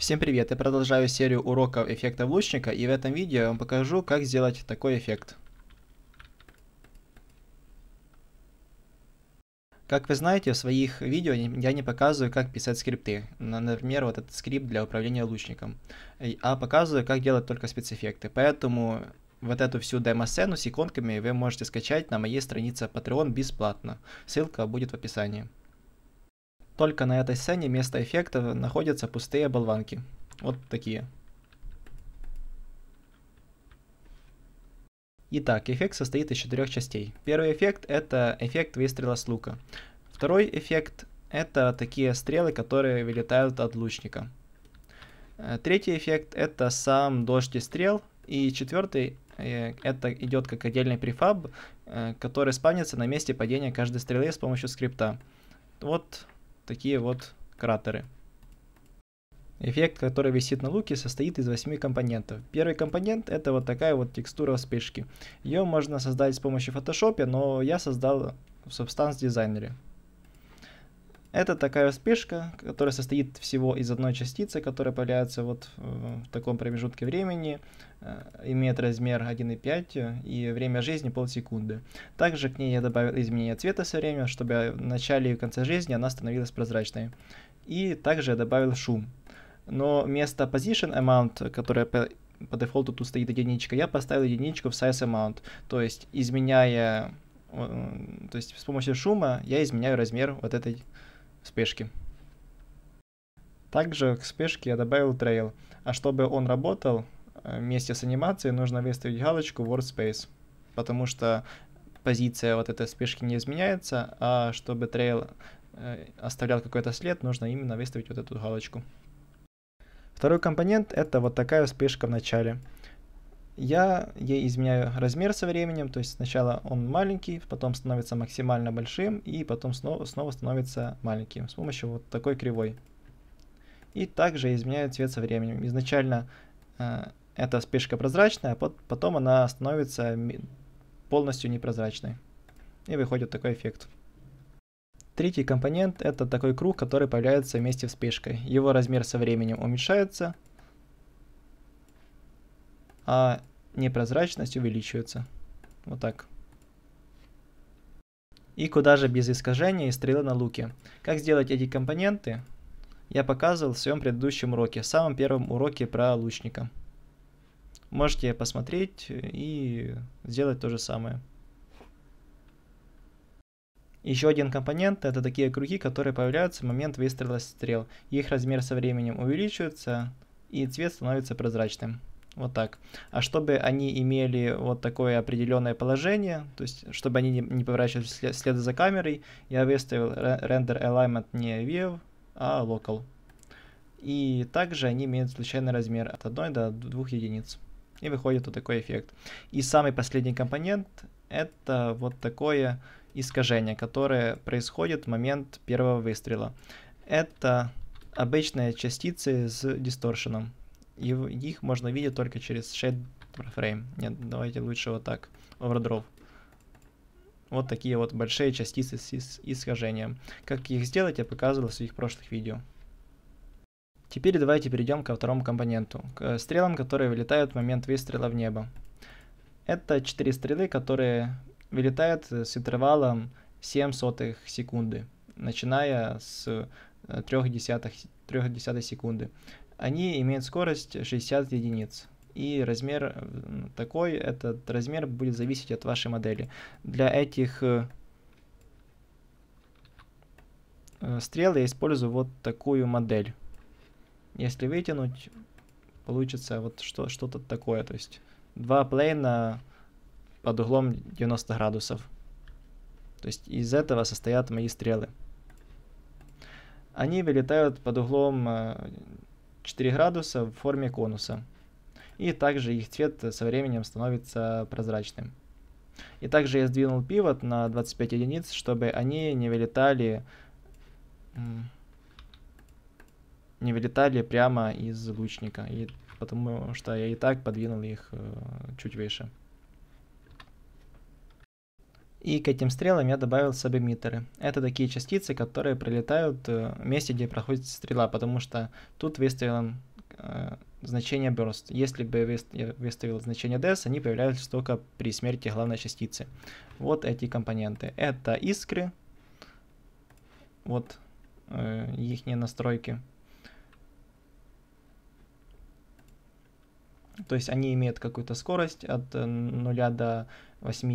Всем привет, я продолжаю серию уроков эффекта лучника и в этом видео я вам покажу, как сделать такой эффект. Как вы знаете, в своих видео я не показываю, как писать скрипты. Например, вот этот скрипт для управления лучником. А показываю, как делать только спецэффекты. Поэтому вот эту всю демо-сцену с иконками вы можете скачать на моей странице Patreon бесплатно. Ссылка будет в описании. Только на этой сцене вместо эффекта находятся пустые болванки. Вот такие. Итак, эффект состоит из четырех частей. Первый эффект — это эффект выстрела с лука. Второй эффект — это такие стрелы, которые вылетают от лучника. Э, третий эффект — это сам дождь и стрел. И четвертый э, — это идет как отдельный префаб, э, который спавнится на месте падения каждой стрелы с помощью скрипта. Вот такие вот кратеры. Эффект, который висит на луке, состоит из 8 компонентов. Первый компонент это вот такая вот текстура вспышки. Ее можно создать с помощью Photoshop, но я создал в Substance Designer. Это такая вспышка, которая состоит всего из одной частицы, которая появляется вот э, в таком промежутке времени, э, имеет размер 1,5 и время жизни полсекунды. Также к ней я добавил изменение цвета со время, чтобы в начале и в конце жизни она становилась прозрачной. И также я добавил шум. Но вместо position amount, которая по дефолту тут стоит единичка, я поставил единичку в size amount, то есть изменяя, э, то есть с помощью шума я изменяю размер вот этой спешки. Также к спешке я добавил трейл, а чтобы он работал э, вместе с анимацией, нужно выставить галочку Workspace, потому что позиция вот этой спешки не изменяется, а чтобы трейл э, оставлял какой-то след, нужно именно выставить вот эту галочку. Второй компонент это вот такая спешка в начале я ей изменяю размер со временем, то есть сначала он маленький, потом становится максимально большим, и потом снова, снова становится маленьким с помощью вот такой кривой. И также изменяю цвет со временем. Изначально э, эта вспышка прозрачная, а потом она становится полностью непрозрачной. И выходит такой эффект. Третий компонент – это такой круг, который появляется вместе с вспышкой. Его размер со временем уменьшается, а непрозрачность увеличивается. Вот так. И куда же без искажения и стрелы на луке. Как сделать эти компоненты, я показывал в своем предыдущем уроке, в самом первом уроке про лучника. Можете посмотреть и сделать то же самое. Еще один компонент – это такие круги, которые появляются в момент выстрела стрел. Их размер со временем увеличивается, и цвет становится прозрачным. Вот так. А чтобы они имели вот такое определенное положение, то есть чтобы они не, не поворачивались след, за камерой, я выставил render alignment не view, а local. И также они имеют случайный размер от 1 до 2 единиц. И выходит вот такой эффект. И самый последний компонент это вот такое искажение, которое происходит в момент первого выстрела. Это обычные частицы с дисторшеном и их можно видеть только через Shade Frame. Нет, давайте лучше вот так, Overdrop. Вот такие вот большие частицы с исхожением. Как их сделать, я показывал в своих прошлых видео. Теперь давайте перейдем ко второму компоненту, к стрелам, которые вылетают в момент выстрела в небо. Это 4 стрелы, которые вылетают с интервалом 7 сотых секунды, начиная с 3 э, десятых, 3 десятых секунды они имеют скорость 60 единиц. И размер э, такой, этот размер будет зависеть от вашей модели. Для этих э, э, стрел я использую вот такую модель. Если вытянуть, получится вот что-то такое. То есть два плейна под углом 90 градусов. То есть из этого состоят мои стрелы. Они вылетают под углом 4 градуса в форме конуса. И также их цвет со временем становится прозрачным. И также я сдвинул пивот на 25 единиц, чтобы они не вылетали, не вылетали прямо из лучника. И, потому что я и так подвинул их э, чуть выше. И к этим стрелам я добавил сабемитеры. Это такие частицы, которые прилетают э, в месте, где проходит стрела, потому что тут выставил э, значение burst. Если бы я выставил значение des, они появляются только при смерти главной частицы. Вот эти компоненты. Это искры, вот э, их настройки. То есть они имеют какую-то скорость от 0 до 0,8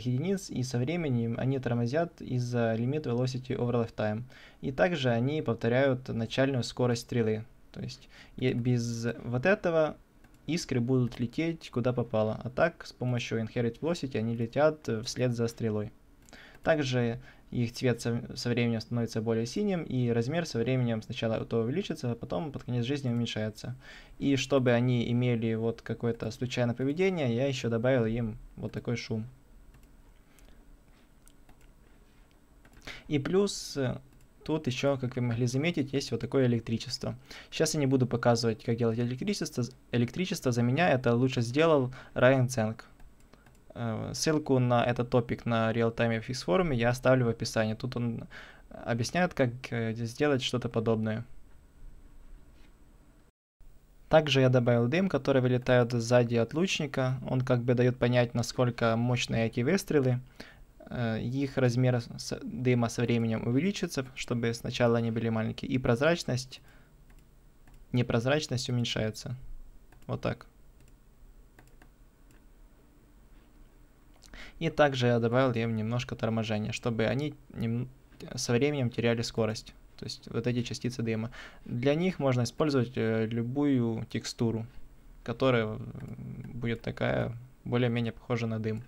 единиц, и со временем они тормозят из-за лимит velocity over lifetime. И также они повторяют начальную скорость стрелы. То есть без вот этого искры будут лететь куда попало, а так с помощью Inherit Velocity они летят вслед за стрелой. Также их цвет со, со временем становится более синим, и размер со временем сначала то увеличится, а потом под конец жизни уменьшается. И чтобы они имели вот какое-то случайное поведение, я еще добавил им вот такой шум. И плюс э, тут еще, как вы могли заметить, есть вот такое электричество. Сейчас я не буду показывать, как делать электричество. Электричество за меня это лучше сделал Райан Ценк. Э, ссылку на этот топик на Real-Time FX форуме я оставлю в описании. Тут он объясняет, как э, сделать что-то подобное. Также я добавил дым, который вылетает сзади от лучника. Он как бы дает понять, насколько мощные эти выстрелы. Э, их размер дыма со временем увеличится, чтобы сначала они были маленькие. И прозрачность, непрозрачность уменьшается. Вот так. И также я добавил им немножко торможения, чтобы они со временем теряли скорость. То есть вот эти частицы дыма. Для них можно использовать э, любую текстуру, которая будет такая, более-менее похожа на дым.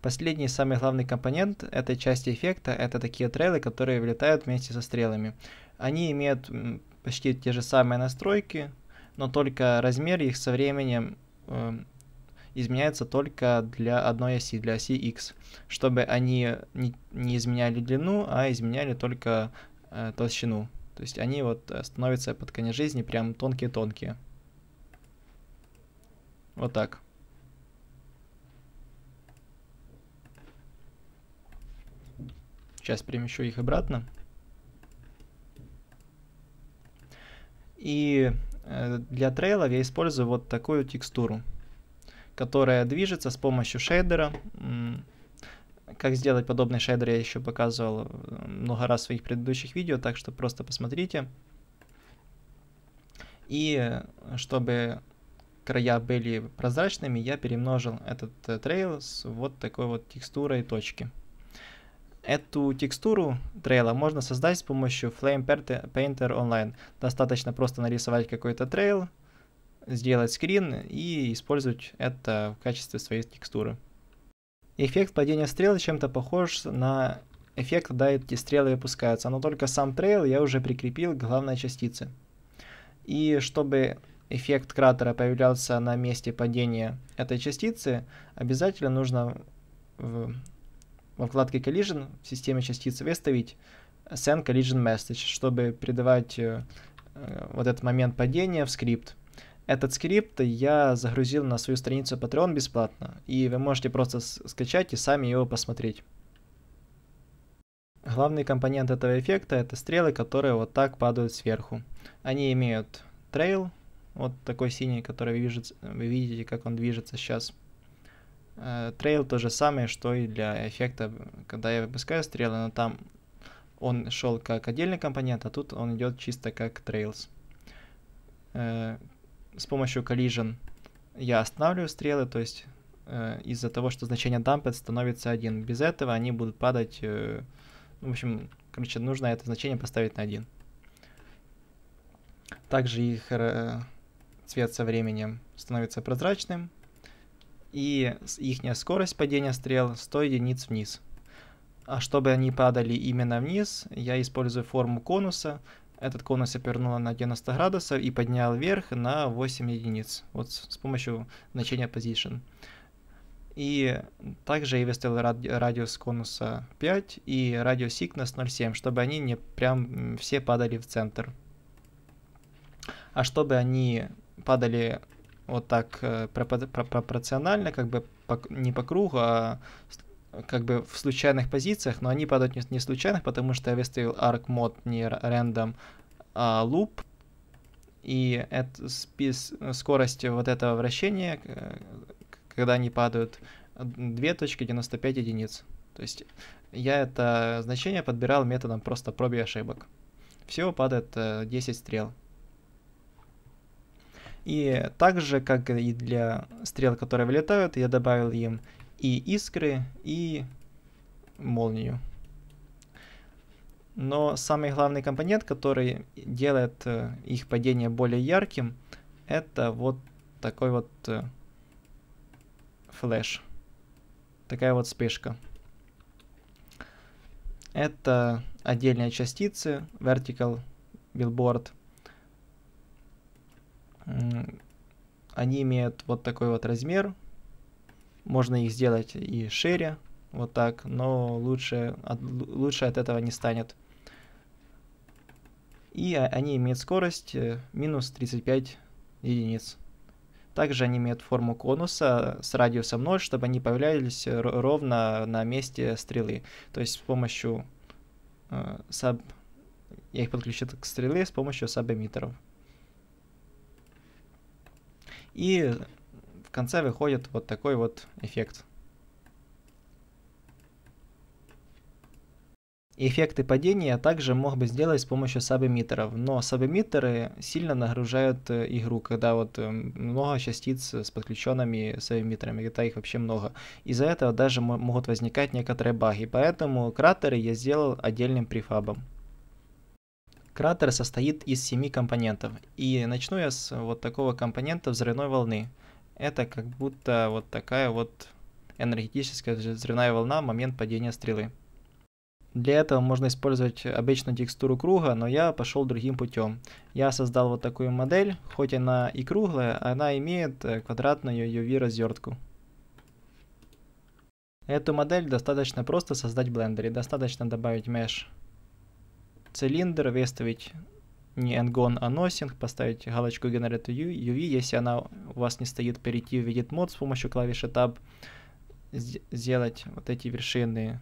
Последний самый главный компонент этой части эффекта это такие трейлы, которые влетают вместе со стрелами. Они имеют почти те же самые настройки, но только размер их со временем э, изменяется только для одной оси, для оси x, чтобы они не, не изменяли длину, а изменяли только э, толщину. То есть они вот э, становятся под конец жизни прям тонкие-тонкие. Вот так. Сейчас перемещу их обратно. И э, для трейлов я использую вот такую текстуру которая движется с помощью шейдера. Как сделать подобный шейдер я еще показывал э, много раз в своих предыдущих видео, так что просто посмотрите. И э, чтобы края были прозрачными, я перемножил этот э, трейл с вот такой вот текстурой точки. Эту текстуру трейла можно создать с помощью Flame Painter Online. Достаточно просто нарисовать какой-то трейл, сделать скрин и использовать это в качестве своей текстуры. Эффект падения стрелы чем-то похож на эффект, когда эти стрелы выпускаются, но только сам трейл я уже прикрепил к главной частице. И чтобы эффект кратера появлялся на месте падения этой частицы, обязательно нужно в, во вкладке Collision в системе частиц выставить send collision message, чтобы придавать э, э вот этот момент падения в скрипт. Этот скрипт я загрузил на свою страницу Patreon бесплатно, и вы можете просто скачать и сами его посмотреть. Главный компонент этого эффекта это стрелы, которые вот так падают сверху. Они имеют трейл, вот такой синий, который движется, вы видите, как он движется сейчас. Э, трейл то же самое, что и для эффекта, когда я выпускаю стрелы, но там он шел как отдельный компонент, а тут он идет чисто как трейлс. Э, с помощью collision я останавливаю стрелы, то есть э, из-за того, что значение dumped становится 1. Без этого они будут падать... Э, ну, в общем, короче, нужно это значение поставить на 1. Также их э, цвет со временем становится прозрачным. И ихняя скорость падения стрел 100 единиц вниз. А чтобы они падали именно вниз, я использую форму конуса этот конус опернула на 90 градусов и поднял вверх на 8 единиц, вот с, помощью значения position. И также я выставил ради, радиус конуса 5 и радиус thickness 0,7, чтобы они не прям все падали в центр. А чтобы они падали вот так э, пропорционально, как бы не по кругу, а как бы в случайных позициях, но они падают не, не случайных, потому что я выставил arc mod не random, а loop, и это, спис, скорость вот этого вращения, когда они падают, 2.95 единиц. То есть я это значение подбирал методом просто проб и ошибок. Всего падает 10 э, стрел. И также, как и для стрел, которые вылетают, я добавил им и искры, и молнию. Но самый главный компонент, который делает э, их падение более ярким, это вот такой вот э, флеш. Такая вот вспышка. Это отдельные частицы, vertical, billboard. Они имеют вот такой вот размер, можно их сделать и шире, вот так, но лучше от, лучше от этого не станет. И они имеют скорость э, минус 35 единиц. Также они имеют форму конуса с радиусом 0, чтобы они появлялись ровно на месте стрелы. То есть с помощью э, саб... Я их подключил к стреле с помощью сабэмитеров. И конце выходит вот такой вот эффект. Эффекты падения я также мог бы сделать с помощью сабэмитеров, но сабэмитеры сильно нагружают э, игру, когда вот э, много частиц с подключенными сабэмитерами, это их вообще много. Из-за этого даже могут возникать некоторые баги, поэтому кратеры я сделал отдельным префабом. Кратер состоит из семи компонентов, и начну я с вот такого компонента взрывной волны. Это как будто вот такая вот энергетическая взрывная волна момент падения стрелы. Для этого можно использовать обычную текстуру круга, но я пошел другим путем. Я создал вот такую модель, хоть она и круглая, она имеет э, квадратную UV-разертку. Эту модель достаточно просто создать в блендере. Достаточно добавить mesh цилиндр, выставить не endgon, а nothing, поставить галочку generate UV, UV, если она у вас не стоит, перейти в edit mode с помощью клавиши tab, сделать вот эти вершины,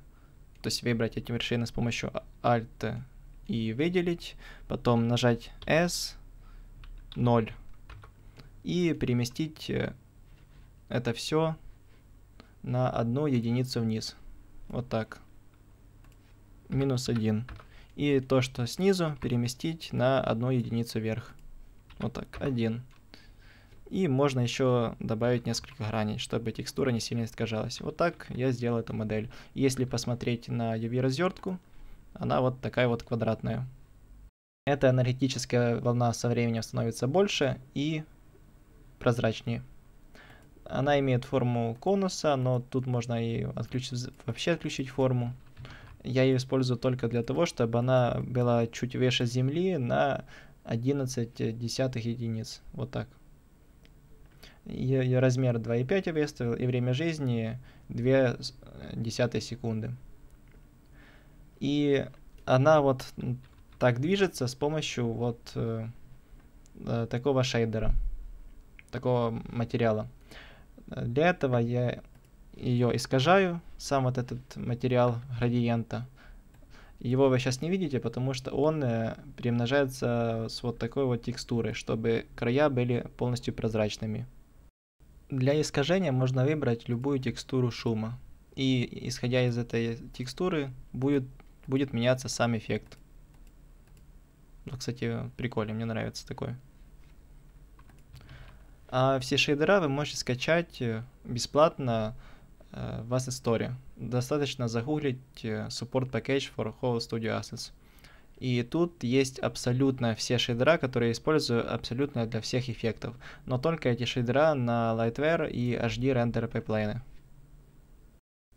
то есть выбрать эти вершины с помощью alt и выделить, потом нажать S, 0 и переместить э, это все на одну единицу вниз. Вот так. Минус один и то, что снизу, переместить на одну единицу вверх. Вот так, один. И можно еще добавить несколько граней, чтобы текстура не сильно искажалась. Вот так я сделал эту модель. Если посмотреть на UV-развертку, она вот такая вот квадратная. Эта энергетическая волна со временем становится больше и прозрачнее. Она имеет форму конуса, но тут можно и отключить, вообще отключить форму. Я ее использую только для того, чтобы она была чуть выше земли на 11 десятых единиц. Вот так. Ее, ее размер 2,5 я выставил, и время жизни 2 десятые секунды. И она вот так движется с помощью вот э, э такого шейдера, такого материала. Для этого я ее искажаю, сам вот этот материал градиента. Его вы сейчас не видите, потому что он э, перемножается с вот такой вот текстурой, чтобы края были полностью прозрачными. Для искажения можно выбрать любую текстуру шума. И исходя из этой текстуры будет, будет меняться сам эффект. Ну, кстати, прикольно, мне нравится такой. А все шейдера вы можете скачать э, бесплатно вас история. Достаточно загуглить Support Package for Whole Studio Assets. И тут есть абсолютно все шейдера, которые я использую абсолютно для всех эффектов, но только эти шейдера на Lightware и HD render пайплайны.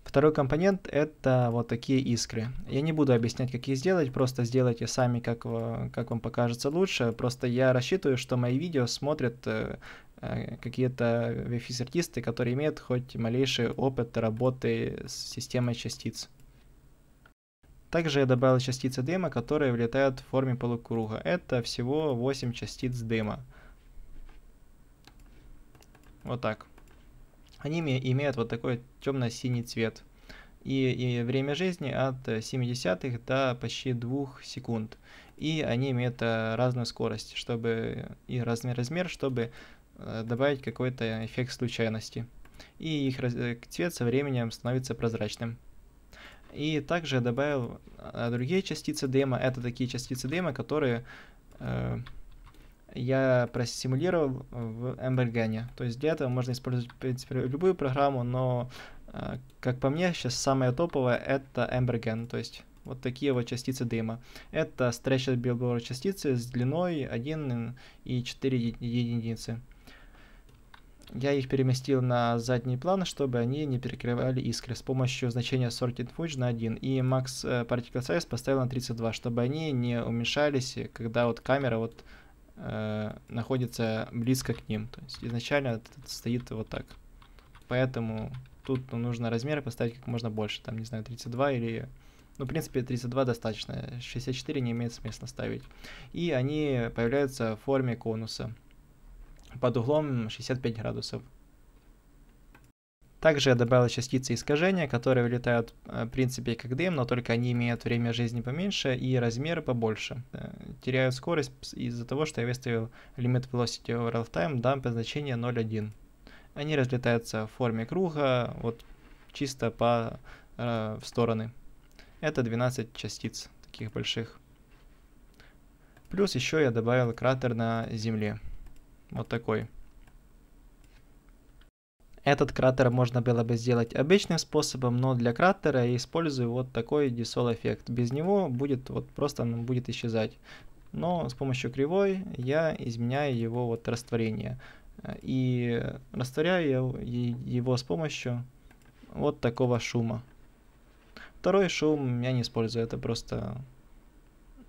Второй компонент это вот такие искры. Я не буду объяснять, как их сделать, просто сделайте сами, как, как вам покажется лучше. Просто я рассчитываю, что мои видео смотрят э, Э, какие-то вефисертисты, которые имеют хоть малейший опыт работы с системой частиц. Также я добавил частицы дыма, которые влетают в форме полукруга. Это всего 8 частиц дыма. Вот так. Они имеют вот такой темно-синий цвет. И, и время жизни от 0,7 до почти 2 секунд. И они имеют э, разную скорость чтобы и размер размер, чтобы Э, добавить какой-то эффект случайности. И их э, цвет со временем становится прозрачным. И также добавил э, другие частицы дема. Это такие частицы дема, которые э, я просимулировал в Embergane. То есть для этого можно использовать, в принципе, любую программу, но, э, как по мне, сейчас самое топовое это Embergane. То есть вот такие вот частицы дыма. Это Stretched Billboard частицы с длиной и 1,4 единицы. Я их переместил на задний план, чтобы они не перекрывали искры с помощью значения Sorted Fudge на 1 и Max э, Particle Size поставил на 32, чтобы они не уменьшались, когда вот камера вот э, находится близко к ним. То есть изначально стоит вот так. Поэтому тут ну, нужно размеры поставить как можно больше, там, не знаю, 32 или ну, в принципе, 32 достаточно, 64 не имеет смысла ставить. И они появляются в форме конуса под углом 65 градусов. Также я добавил частицы искажения, которые вылетают э, в принципе как дым, но только они имеют время жизни поменьше и размеры побольше. Э, Теряю скорость из-за того, что я выставил лимит velocity overall time, до по значению 0.1. Они разлетаются в форме круга, вот чисто по э, в стороны. Это 12 частиц таких больших. Плюс еще я добавил кратер на Земле. Вот такой. Этот кратер можно было бы сделать обычным способом, но для кратера я использую вот такой дисол эффект. Без него будет вот просто он будет исчезать. Но с помощью кривой я изменяю его вот растворение. И растворяю его с помощью вот такого шума. Второй шум я не использую, это просто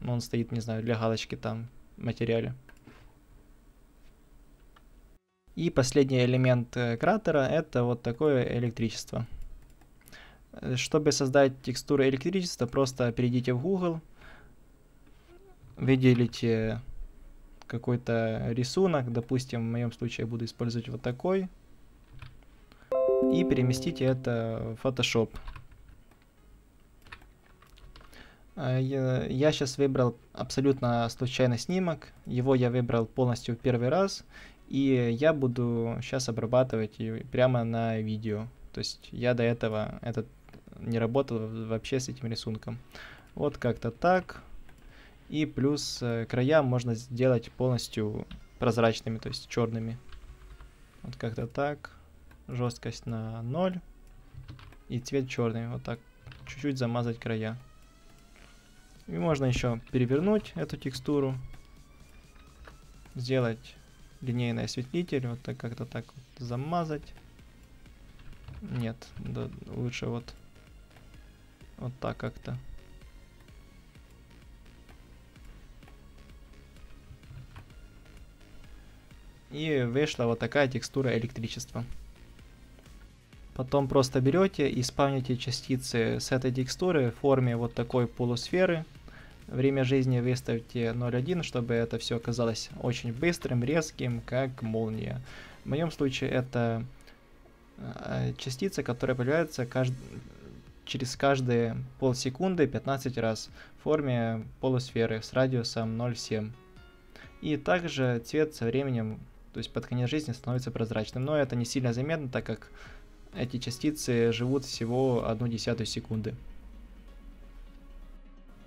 он стоит, не знаю, для галочки там в материале. И последний элемент э, кратера это вот такое электричество. Э, чтобы создать текстуру электричества, просто перейдите в Google, выделите какой-то рисунок, допустим, в моем случае я буду использовать вот такой, и переместите это в Photoshop. Э, я сейчас выбрал абсолютно случайный снимок, его я выбрал полностью в первый раз, и я буду сейчас обрабатывать ее прямо на видео. То есть я до этого этот не работал вообще с этим рисунком. Вот как-то так. И плюс э, края можно сделать полностью прозрачными, то есть черными. Вот как-то так. Жесткость на 0. И цвет черный. Вот так чуть-чуть замазать края. И можно еще перевернуть эту текстуру. Сделать линейный осветлитель, вот так как-то так вот замазать. Нет, да, лучше вот, вот так как-то. И вышла вот такая текстура электричества. Потом просто берете и спавните частицы с этой текстуры в форме вот такой полусферы. Время жизни выставьте 0.1, чтобы это все оказалось очень быстрым, резким, как молния. В моем случае это э, частица, которая появляется кажд... через каждые полсекунды 15 раз в форме полусферы с радиусом 0,7. И также цвет со временем, то есть под конец жизни становится прозрачным, но это не сильно заметно, так как эти частицы живут всего одну десятую секунды.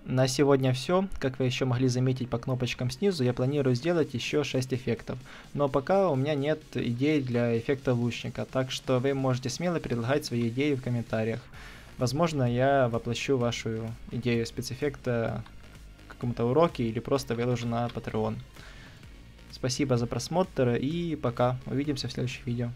На сегодня все. Как вы еще могли заметить по кнопочкам снизу, я планирую сделать еще 6 эффектов. Но пока у меня нет идей для эффекта лучника, так что вы можете смело предлагать свои идеи в комментариях. Возможно, я воплощу вашу идею спецэффекта в каком-то уроке или просто выложу на Patreon. Спасибо за просмотр и пока. Увидимся в следующих видео.